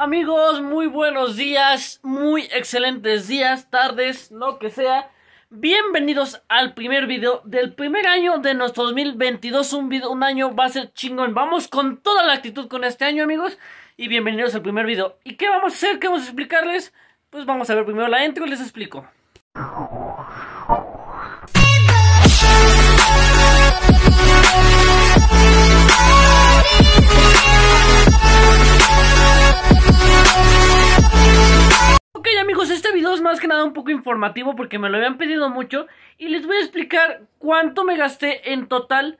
Amigos, muy buenos días, muy excelentes días, tardes, lo que sea. Bienvenidos al primer video del primer año de nuestro 2022. Un, video, un año va a ser chingón. Vamos con toda la actitud con este año, amigos. Y bienvenidos al primer video. ¿Y qué vamos a hacer? ¿Qué vamos a explicarles? Pues vamos a ver primero la intro y les explico. más que nada un poco informativo porque me lo habían pedido mucho. Y les voy a explicar cuánto me gasté en total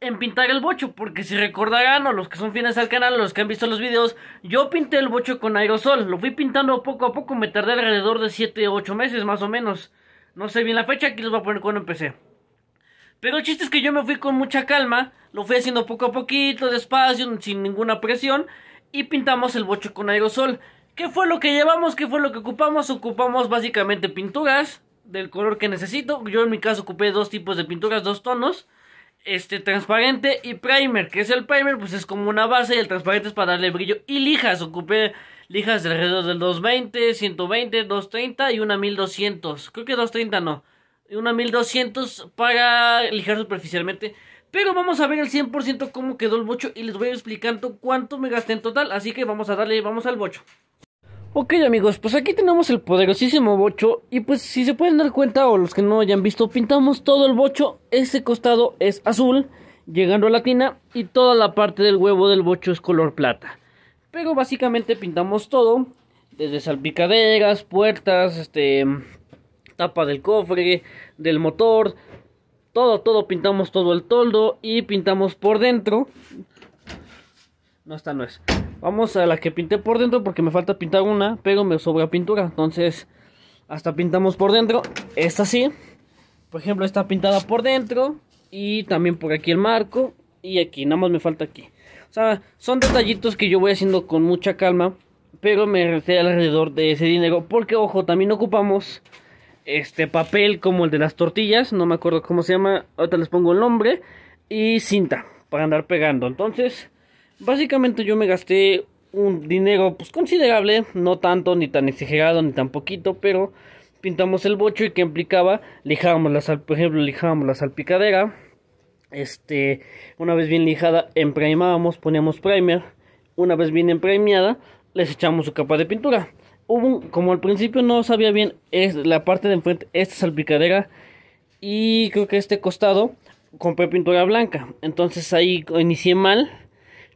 en pintar el bocho. Porque si recordarán, o los que son fieles al canal, los que han visto los videos, yo pinté el bocho con aerosol. Lo fui pintando poco a poco, me tardé alrededor de 7 o 8 meses más o menos. No sé bien la fecha, aquí les voy a poner cuando empecé. Pero el chiste es que yo me fui con mucha calma, lo fui haciendo poco a poquito, despacio, sin ninguna presión, y pintamos el bocho con aerosol. ¿Qué fue lo que llevamos? ¿Qué fue lo que ocupamos? Ocupamos básicamente pinturas del color que necesito. Yo en mi caso ocupé dos tipos de pinturas, dos tonos. Este transparente y primer, que es el primer, pues es como una base y el transparente es para darle brillo. Y lijas, ocupé lijas de alrededor del 220, 120, 230 y una 1200. Creo que 230 no. Y una 1200 para lijar superficialmente. Pero vamos a ver el 100% cómo quedó el bocho y les voy explicando cuánto me gasté en total. Así que vamos a darle, vamos al bocho. Ok amigos, pues aquí tenemos el poderosísimo bocho y pues si se pueden dar cuenta o los que no hayan visto, pintamos todo el bocho, ese costado es azul, llegando a la tina y toda la parte del huevo del bocho es color plata. Pero básicamente pintamos todo, desde salpicaderas, puertas, este tapa del cofre, del motor, todo, todo, pintamos todo el toldo y pintamos por dentro. No, está no es. Vamos a la que pinté por dentro porque me falta pintar una, pero me sobra pintura. Entonces, hasta pintamos por dentro. Esta sí. Por ejemplo, está pintada por dentro. Y también por aquí el marco. Y aquí, nada más me falta aquí. O sea, son detallitos que yo voy haciendo con mucha calma. Pero me resté alrededor de ese dinero. Porque, ojo, también ocupamos este papel como el de las tortillas. No me acuerdo cómo se llama. Ahorita les pongo el nombre. Y cinta para andar pegando. Entonces... Básicamente yo me gasté un dinero pues considerable, no tanto ni tan exagerado ni tan poquito, pero pintamos el bocho y que implicaba lijábamos la por ejemplo, lijábamos la salpicadera. Este, una vez bien lijada, emprimábamos, poníamos primer, una vez bien empremiada, les echamos su capa de pintura. Hubo como al principio no sabía bien es la parte de enfrente, esta salpicadera y creo que este costado compré pintura blanca. Entonces ahí inicié mal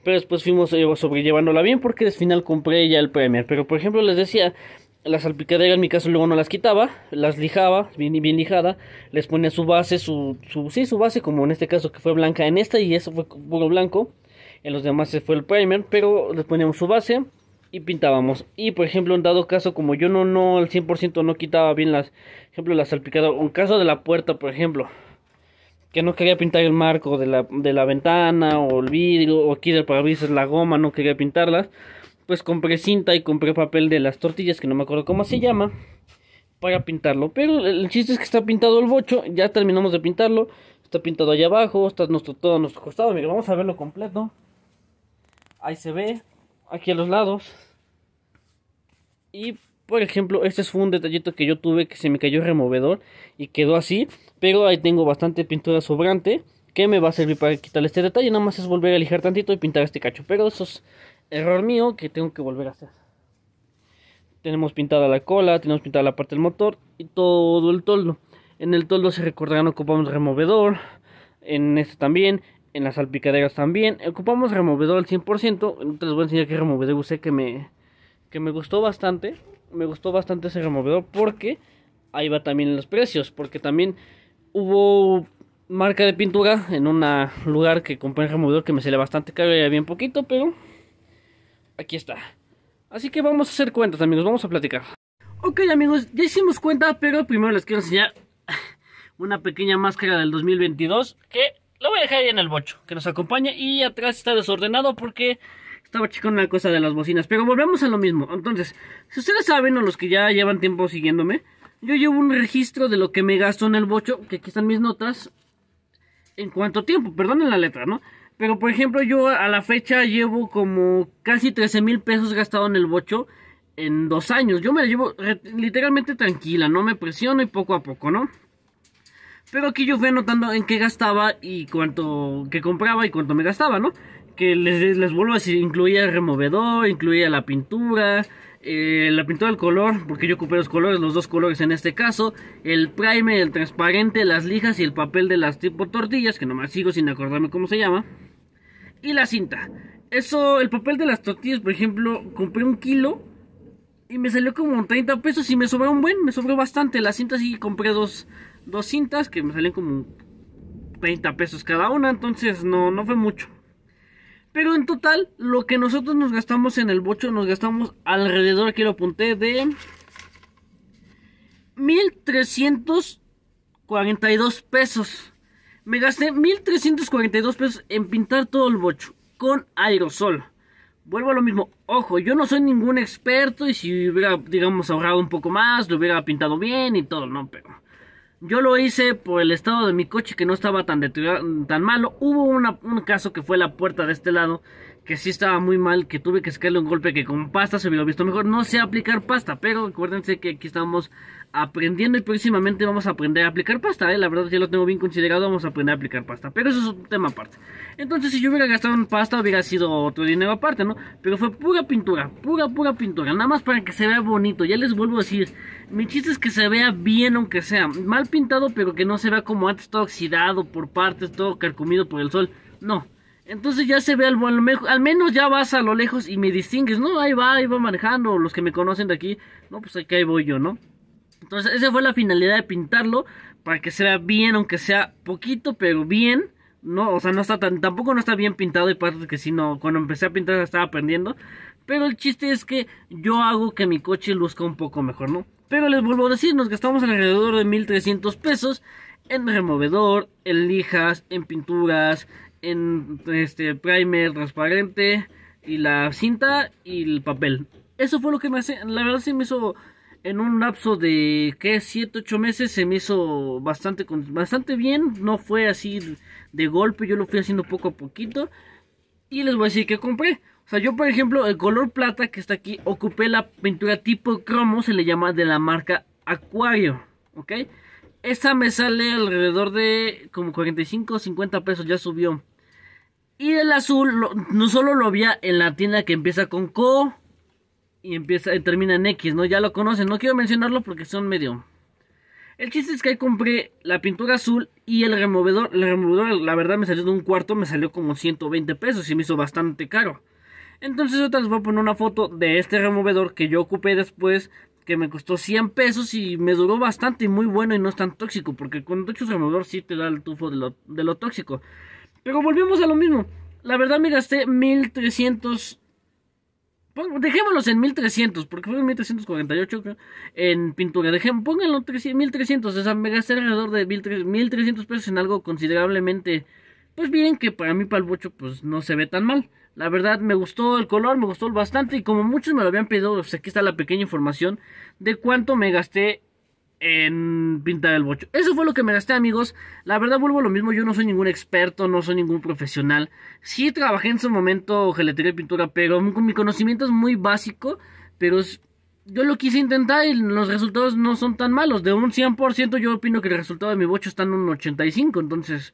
pero después fuimos eh, sobrellevándola bien porque al final compré ya el primer. Pero por ejemplo les decía, las salpicaderas en mi caso luego no las quitaba, las lijaba, bien, bien lijada, les ponía su base, su, sí, su base, como en este caso que fue blanca en esta y eso fue puro blanco, en los demás se fue el primer, pero les poníamos su base y pintábamos. Y por ejemplo, en dado caso, como yo no, no, al 100% no quitaba bien las, ejemplo, las salpicadera, un caso de la puerta, por ejemplo, que no quería pintar el marco de la, ventana o el vidrio o aquí del parabrisas la goma, no quería pintarlas. Pues compré cinta y compré papel de las tortillas, que no me acuerdo cómo se llama, para pintarlo. Pero el chiste es que está pintado el bocho, ya terminamos de pintarlo. Está pintado allá abajo, está nuestro, todo a nuestro costado. Mira, vamos a verlo completo. Ahí se ve, aquí a los lados. Y por ejemplo, este fue un detallito que yo tuve que se me cayó el removedor y quedó así. Pero ahí tengo bastante pintura sobrante que me va a servir para quitarle este detalle. Nada más es volver a lijar tantito y pintar este cacho. Pero eso es error mío que tengo que volver a hacer. Tenemos pintada la cola, tenemos pintada la parte del motor y todo el toldo. En el toldo se recordarán ocupamos removedor. En este también. En las salpicaderas también. Ocupamos removedor al 100%. les voy a enseñar qué removedor usé que me, que me gustó bastante me gustó bastante ese removedor porque ahí va también los precios, porque también hubo marca de pintura en un lugar que compré el removedor que me sale bastante caro y había bien poquito, pero aquí está. Así que vamos a hacer cuentas, amigos, vamos a platicar. Ok, amigos, ya hicimos cuenta, pero primero les quiero enseñar una pequeña máscara del 2022 que la voy a dejar ahí en el bocho, que nos acompaña y atrás está desordenado porque estaba en la cosa de las bocinas. Pero volvemos a lo mismo. Entonces, si ustedes saben, o los que ya llevan tiempo siguiéndome, yo llevo un registro de lo que me gasto en el bocho, que aquí están mis notas. En cuánto tiempo, perdonen la letra, ¿no? Pero por ejemplo, yo a la fecha llevo como casi 13 mil pesos gastado en el bocho en dos años. Yo me la llevo eh, literalmente tranquila, no me presiono y poco a poco, ¿no? Pero aquí yo fui anotando en qué gastaba y cuánto que compraba y cuánto me gastaba, ¿no? que les, les vuelvo a decir, incluía el removedor, incluía la pintura, eh, la pintura del color, porque yo compré los colores, los dos colores en este caso, el primer, el transparente, las lijas y el papel de las tipo tortillas, que nomás sigo sin acordarme cómo se llama, y la cinta. Eso, el papel de las tortillas, por ejemplo, compré un kilo y me salió como 30 pesos y me sobró un buen, me sobró bastante. la cinta sí compré dos, dos cintas que me salen como 30 pesos cada una, entonces no, no fue mucho. Pero en total, lo que nosotros nos gastamos en el bocho, nos gastamos alrededor, aquí lo apunté, de 1.342 pesos. Me gasté 1.342 pesos en pintar todo el bocho con aerosol. Vuelvo a lo mismo, ojo, yo no soy ningún experto y si hubiera, digamos, ahorrado un poco más, lo hubiera pintado bien y todo, ¿no? Pero yo lo hice por el estado de mi coche que no estaba tan, tan malo. Hubo un caso que fue la puerta de este lado que sí estaba muy mal, que tuve que sacarle un golpe que con pasta se hubiera visto mejor. No sé aplicar pasta, pero acuérdense que aquí estamos aprendiendo y próximamente vamos a aprender a aplicar pasta, ¿eh? la verdad ya lo tengo bien considerado, vamos a aprender a aplicar pasta, pero eso es un tema aparte. Entonces si yo hubiera gastado en pasta hubiera sido otro dinero aparte, ¿no? Pero fue pura pintura, pura, pura pintura, nada más para que se vea bonito, ya les vuelvo a decir, mi chiste es que se vea bien aunque sea, mal pintado pero que no se vea como antes todo oxidado por partes, todo carcomido por el sol, no. Entonces ya se ve al, al, menos ya vas a lo lejos y me distingues, ¿no? Ahí va, ahí va manejando, los que me conocen de aquí, no, pues aquí ahí voy yo, ¿no? Entonces esa fue la finalidad de pintarlo, para que sea bien, aunque sea poquito, pero bien. No, o sea, no está tan, tampoco no está bien pintado y parte que si no, cuando empecé a pintar estaba aprendiendo. Pero el chiste es que yo hago que mi coche luzca un poco mejor, ¿no? Pero les vuelvo a decir, nos gastamos alrededor de 1300 pesos en removedor, en lijas, en pinturas, en este primer transparente y la cinta y el papel. Eso fue lo que me hace, la verdad sí me hizo en un lapso de qué, 7 8 meses se me hizo bastante bastante bien, no fue así de golpe, yo lo fui haciendo poco a poquito y les voy a decir que compré. O sea, yo por ejemplo, el color plata que está aquí, ocupé la pintura tipo cromo, se le llama de la marca Acuario, ¿ok? Esta me sale alrededor de como 45 o 50 pesos, ya subió. Y el azul, no solo lo había en la tienda que empieza con Co, y empieza termina en X, ¿no? Ya lo conocen, no quiero mencionarlo porque son medio. El chiste es que ahí compré la pintura azul y el removedor. El removedor, la verdad, me salió de un cuarto, me salió como 120 pesos y me hizo bastante caro. Entonces, ahorita les voy a poner una foto de este removedor que yo ocupé después, que me costó 100 pesos y me duró bastante y muy bueno y no es tan tóxico, porque cuando echas removedor sí te da el tufo de lo, de lo tóxico. Pero volvemos a lo mismo. La verdad me gasté 1300 dejémoslos en 1300, porque fue en 1348 en pintura. dejémoslo pónganlo 1300, o sea, me gasté alrededor de 1300 pesos en algo considerablemente, pues bien, que para mí, para pues no se ve tan mal. La verdad, me gustó el color, me gustó bastante, y como muchos me lo habían pedido, pues, aquí está la pequeña información de cuánto me gasté en pintar el bocho. Eso fue lo que me gasté, amigos. La verdad, vuelvo lo mismo. Yo no soy ningún experto, no soy ningún profesional. si trabajé en su momento geletería y pintura, pero mi conocimiento es muy básico. Pero yo lo quise intentar y los resultados no son tan malos. De un 100%, yo opino que el resultado de mi bocho está en un 85. Entonces,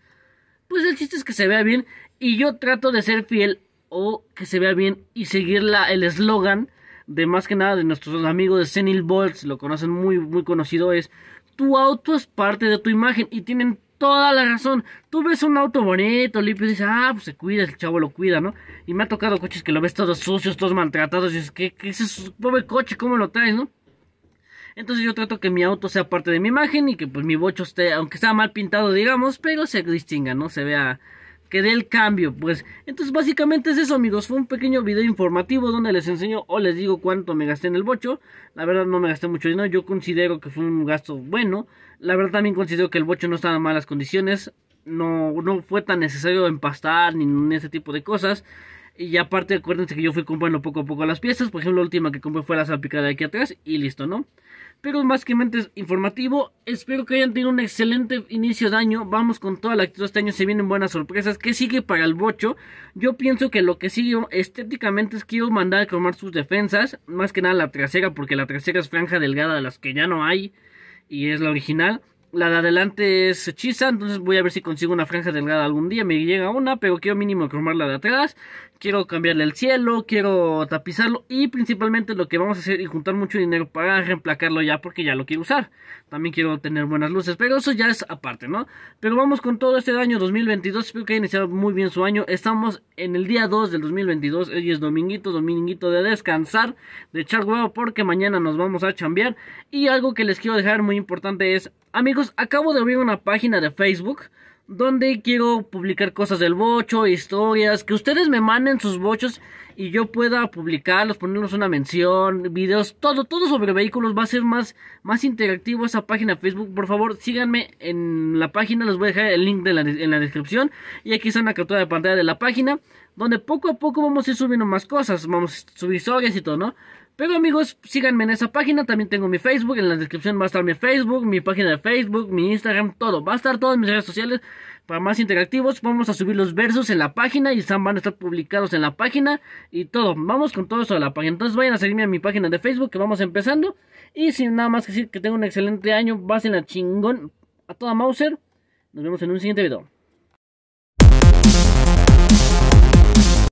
pues el chiste es que se vea bien. Y yo trato de ser fiel o que se vea bien y seguir el eslogan de más que nada de nuestros amigos de Senil Bolts, lo conocen muy, muy conocido, es tu auto es parte de tu imagen y tienen toda la razón. Tú ves un auto bonito, limpio, y dices, ah, pues se cuida, el chavo lo cuida, ¿no? Y me ha tocado coches que lo ves todos sucios, todos maltratados, y dices, ¿qué, es ese pobre coche? ¿Cómo lo traes, no? Entonces yo trato que mi auto sea parte de mi imagen y que pues mi bocho esté, aunque sea mal pintado, digamos, pero se distinga, ¿no? Se vea que dé el cambio, pues. Entonces, básicamente es eso, amigos. Fue un pequeño video informativo donde les enseño o les digo cuánto me gasté en el bocho. La verdad, no me gasté mucho dinero. Yo considero que fue un gasto bueno. La verdad, también considero que el bocho no estaba en malas condiciones. No, no fue tan necesario empastar ni ese tipo de cosas. Y aparte, acuérdense que yo fui comprando poco a poco las piezas. Por ejemplo, la última que compré fue la salpicada de aquí atrás y listo, ¿no? Pero más que es informativo. Espero que hayan tenido un excelente inicio de año. Vamos con toda la actitud. Este año se vienen buenas sorpresas. ¿Qué sigue para el bocho? Yo pienso que lo que sigue estéticamente es que quiero mandar a cromar sus defensas. Más que nada la trasera, porque la trasera es franja delgada de las que ya no hay. Y es la original. La de adelante es hechiza, entonces voy a ver si consigo una franja delgada algún día. Me llega una, pero quiero mínimo cromar la de atrás. Quiero cambiarle el cielo, quiero tapizarlo. Y principalmente lo que vamos a hacer es juntar mucho dinero para reemplacarlo ya, porque ya lo quiero usar. También quiero tener buenas luces, pero eso ya es aparte, ¿no? Pero vamos con todo este año 2022. Espero que haya iniciado muy bien su año. Estamos en el día 2 del 2022. Hoy es dominguito, dominguito de descansar, de echar huevo, porque mañana nos vamos a chambear. Y algo que les quiero dejar muy importante es Amigos, acabo de abrir una página de Facebook donde quiero publicar cosas del bocho, historias, que ustedes me manden sus bochos y yo pueda publicarlos, ponernos una mención, videos, todo, todo sobre vehículos va a ser más, más interactivo esa página de Facebook. Por favor, síganme en la página, les voy a dejar el link de la, en la descripción y aquí está una captura de pantalla de la página donde poco a poco vamos a ir subiendo más cosas, vamos a subir historias y todo, ¿no? Pero amigos, síganme en esa página, también tengo mi Facebook, en la descripción va a estar mi Facebook, mi página de Facebook, mi Instagram, todo, va a estar todas mis redes sociales para más interactivos, vamos a subir los versos en la página y van a estar publicados en la página y todo, vamos con todo eso de la página, entonces vayan a seguirme a mi página de Facebook que vamos empezando y sin nada más que decir que tengan un excelente año, en la chingón a toda Mauser, nos vemos en un siguiente video.